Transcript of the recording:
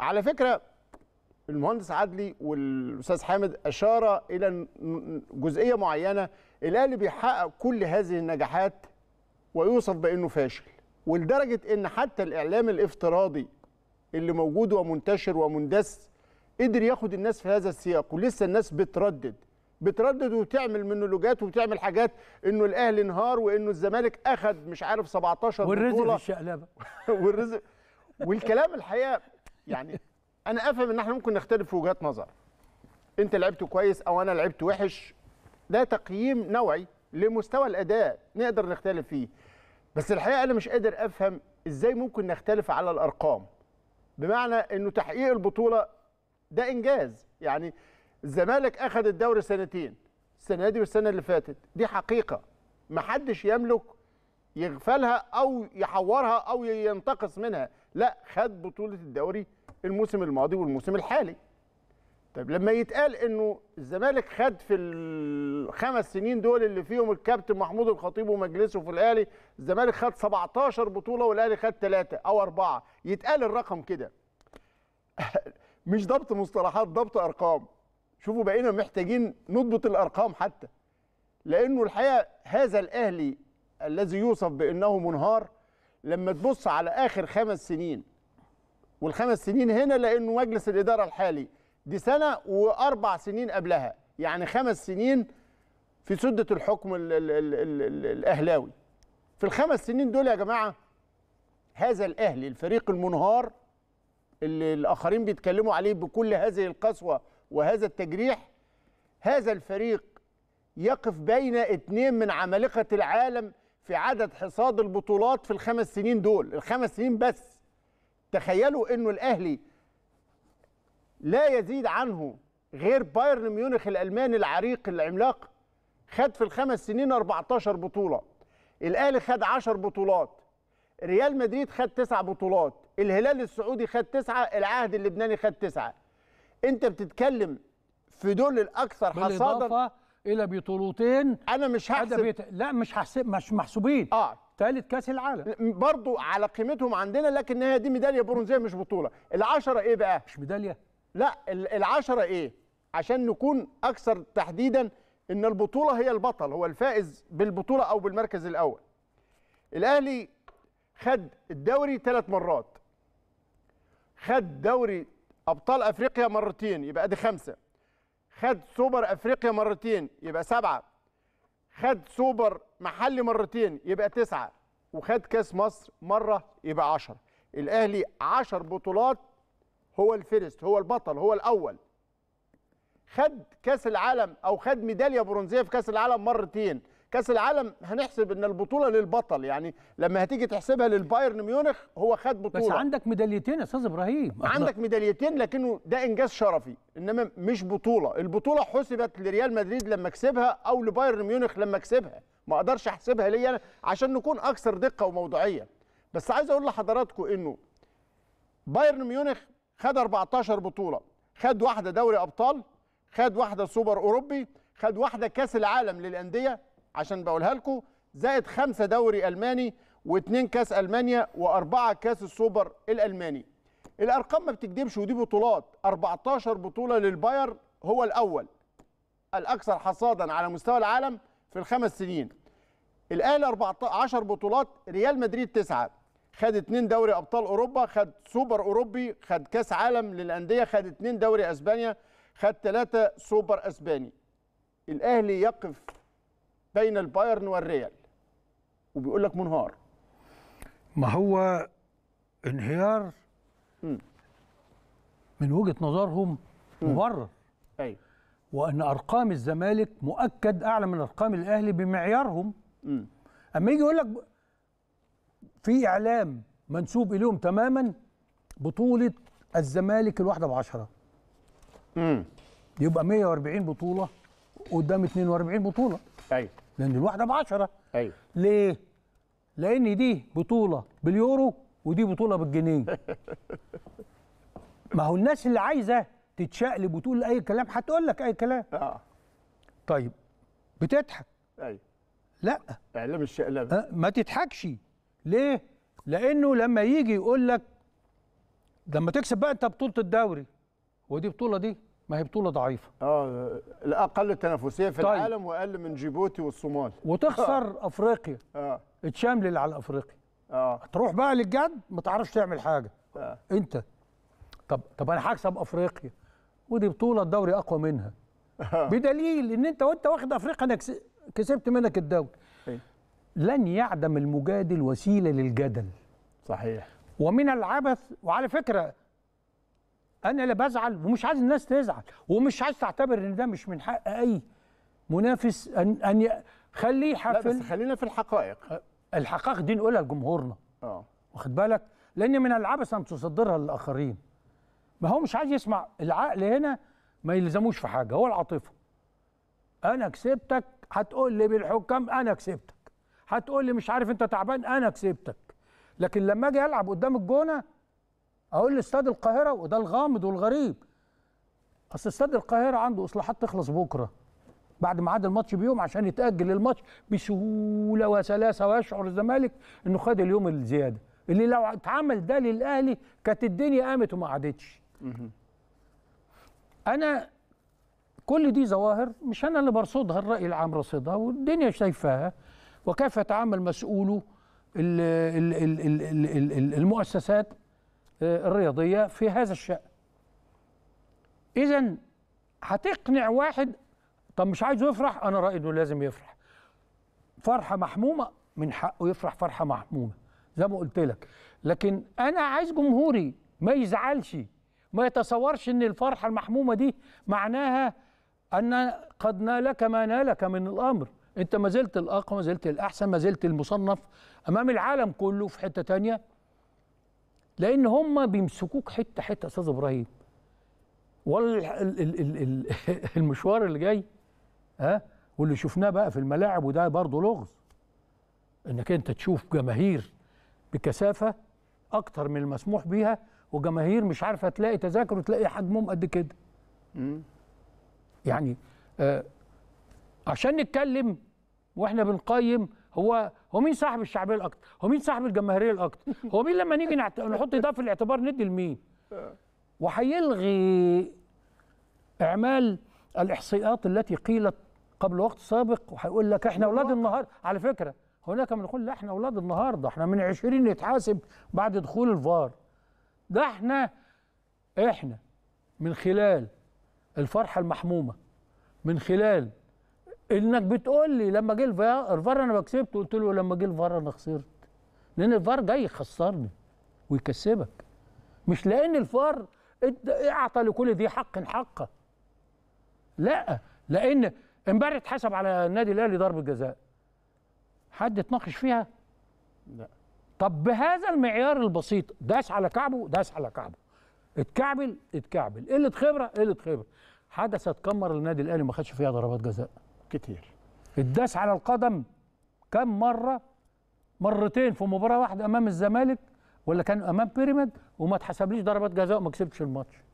على فكره المهندس عدلي والاستاذ حامد اشار الى جزئيه معينه الاهلي بيحقق كل هذه النجاحات ويوصف بانه فاشل ولدرجه ان حتى الاعلام الافتراضي اللي موجود ومنتشر ومندس قدر ياخد الناس في هذا السياق ولسه الناس بتردد بتردد وتعمل لوجات وبتعمل حاجات انه الاهلي انهار وانه الزمالك اخد مش عارف 17 والرزق بطوله والرزق في الشقلبه والرزق والكلام الحقيقه يعني انا افهم ان احنا ممكن نختلف في وجهات نظر انت لعبت كويس او انا لعبت وحش ده تقييم نوعي لمستوى الاداء نقدر نختلف فيه بس الحقيقه انا مش قادر افهم ازاي ممكن نختلف على الارقام بمعنى انه تحقيق البطوله ده انجاز يعني الزمالك اخذ الدوري سنتين السنه دي والسنه اللي فاتت دي حقيقه محدش يملك يغفلها او يحورها او ينتقص منها لا خد بطوله الدوري الموسم الماضي والموسم الحالي طب لما يتقال انه الزمالك خد في الخمس سنين دول اللي فيهم الكابتن محمود الخطيب ومجلسه في الاهلي الزمالك خد 17 بطوله والاهلي خد ثلاثه او اربعه يتقال الرقم كده مش ضبط مصطلحات ضبط ارقام شوفوا بقينا محتاجين نضبط الارقام حتى لانه الحقيقه هذا الاهلي الذي يوصف بانه منهار لما تبص على اخر خمس سنين والخمس سنين هنا لانه مجلس الاداره الحالي دي سنه واربع سنين قبلها يعني خمس سنين في سده الحكم الـ الـ الـ الـ الـ الاهلاوي في الخمس سنين دول يا جماعه هذا الاهلي الفريق المنهار اللي الاخرين بيتكلموا عليه بكل هذه القسوه وهذا التجريح هذا الفريق يقف بين اثنين من عمالقه العالم في عدد حصاد البطولات في الخمس سنين دول الخمس سنين بس تخيلوا انه الاهلي لا يزيد عنه غير بايرن ميونخ الالماني العريق العملاق خد في الخمس سنين 14 بطوله الاهلي خد 10 بطولات ريال مدريد خد 9 بطولات الهلال السعودي خد 9 العهد اللبناني خد 9 انت بتتكلم في دول الاكثر حصادا الى بطولتين انا مش هحسب لا مش هحسب مش محسوبين اه ثالث كاس العالم برضو على قيمتهم عندنا لكن هي دي ميداليه برونزيه مش بطوله العشرة ايه بقى مش ميداليه لا العشرة ايه عشان نكون اكثر تحديدا ان البطوله هي البطل هو الفائز بالبطوله او بالمركز الاول الاهلي خد الدوري ثلاث مرات خد دوري ابطال افريقيا مرتين يبقى ادي خمسه خد سوبر افريقيا مرتين يبقى سبعه خد سوبر محلي مرتين يبقى تسعة وخد كاس مصر مرة يبقى عشر الأهلي عشر بطولات هو الفيرست هو البطل هو الأول خد كاس العالم أو خد ميدالية برونزية في كاس العالم مرتين كاس العالم هنحسب ان البطوله للبطل يعني لما هتيجي تحسبها للبايرن ميونخ هو خد بطوله بس عندك ميداليتين يا استاذ ابراهيم عندك ميداليتين لكنه ده انجاز شرفي انما مش بطوله البطوله حسبت لريال مدريد لما كسبها او لبايرن ميونخ لما كسبها ما اقدرش احسبها ليا انا عشان نكون اكثر دقه وموضوعيه بس عايز اقول لحضراتكم انه بايرن ميونخ خد 14 بطوله خد واحده دوري ابطال خد واحده سوبر اوروبي خد واحده كاس العالم للانديه عشان بقولها لكم زائد خمسه دوري الماني واثنين كاس المانيا واربعه كاس السوبر الالماني الارقام ما بتكدبش ودي بطولات 14 بطوله للباير هو الاول الاكثر حصادا على مستوى العالم في الخمس سنين الاهلي 14 بطولات ريال مدريد 9 خد 2 دوري ابطال اوروبا خد سوبر اوروبي خد كاس عالم للانديه خد 2 دوري اسبانيا خد 3 سوبر اسباني الاهلي يقف بين البايرن والريال وبيقول لك منهار ما هو انهيار م. من وجهه نظرهم مبرر ايوه وان ارقام الزمالك مؤكد اعلى من ارقام الاهلي بمعيارهم اما يجي يقول لك في اعلام منسوب اليهم تماما بطوله الزمالك الواحده بعشره 10 يبقى 140 بطوله قدام 42 بطوله ايوه لان الواحده بعشره 10 ايوه ليه؟ لان دي بطوله باليورو ودي بطوله بالجنيه ما هو الناس اللي عايزه تتشقلب وتقول اي كلام هتقول لك اي كلام اه طيب بتضحك ايوه لا اعلام الشقلبه أه ما تضحكش ليه؟ لانه لما يجي يقول لك لما تكسب بقى انت بطوله الدوري ودي بطوله دي ما هي بطوله ضعيفه اه الاقل تنافسيه في طيب. العالم واقل من جيبوتي والصومال وتخسر آه. افريقيا اه تشملل على افريقيا اه تروح بقى للجد ما تعرفش تعمل حاجه آه. انت طب طب انا هكسب افريقيا ودي بطوله الدوري اقوى منها بدليل ان انت وانت واخد افريقيا انك كسبت منك الدوري إيه. لن يعدم المجادل وسيله للجدل صحيح ومن العبث وعلى فكره انا لا بزعل ومش عايز الناس تزعل ومش عايز تعتبر ان ده مش من حق اي منافس ان ان ي... خليه يحفل لا بس خلينا في الحقائق الحقائق دي نقولها لجمهورنا اه واخد بالك لان من العبث ان تصدرها للاخرين ما هو مش عايز يسمع العقل هنا ما يلزموش في حاجه هو العاطفه انا كسبتك هتقول لي بالحكام انا كسبتك هتقول لي مش عارف انت تعبان انا كسبتك لكن لما اجي العب قدام الجونه اقول لاستاد القاهره وده الغامض والغريب اصل استاد القاهره عنده اصلاحات تخلص بكره بعد ميعاد الماتش بيوم عشان يتاجل الماتش بسهوله وسلاسه ويشعر الزمالك انه خد اليوم الزياده اللي لو اتعمل ده للاهلي كانت الدنيا قامت وما عادتش انا كل دي ظواهر مش انا اللي برصدها الراي العام رصدها والدنيا شايفاها وكيف يتعامل مسؤوله الـ الـ الـ المؤسسات آه، الرياضيه في هذا الشان اذا هتقنع واحد طب مش عايزه يفرح انا رايي انه لازم يفرح فرحه محمومه من حقه يفرح فرحه محمومه زي ما قلت لك لكن انا عايز جمهوري ما يزعلش ما يتصورش ان الفرحه المحمومه دي معناها ان قد نالك ما نالك من الامر انت ما زلت الاقوى ما زلت الاحسن ما زلت المصنف امام العالم كله في حته تانية لان هم بيمسكوك حته حته استاذ ابراهيم والمشوار اللي جاي ها واللي شفناه بقى في الملاعب وده برضه لغز انك انت تشوف جماهير بكثافه اكتر من المسموح بيها وجماهير مش عارفه تلاقي تذاكر وتلاقي حجمهم قد كده يعني آه عشان نتكلم واحنا بنقيم هو هو مين صاحب الشعبيه الاكتر هو مين صاحب الجماهيريه الاكتر هو مين لما نيجي نحط ده في الاعتبار ندي لمين وهيلغي اعمال الاحصائيات التي قيلت قبل وقت سابق وهيقول لك احنا اولاد النهار على فكره هناك من يقول لا احنا اولاد النهارده احنا من 20 نتحاسب بعد دخول الفار ده احنا احنا من خلال الفرحه المحمومه من خلال انك بتقول لي لما جه الفار انا بكسبت قلت له لما جه الفار انا خسرت لان الفار جاي يخسرني ويكسبك مش لان الفار اعطى لكل ذي حق حقه لا لان امبارح اتحسب على النادي الاهلي ضربه جزاء حد اتناقش فيها لا طب بهذا المعيار البسيط داس على كعبه داس على كعبه اتكعبل اتكعبل قله خبره قله خبره حدثت اتكمر النادي الاهلي ما خدش فيها ضربات جزاء كتير الداس على القدم كم مره مرتين في مباراه واحده امام الزمالك ولا كان امام بيراميد وما اتحسبليش ضربات جزاء وما كسبتش الماتش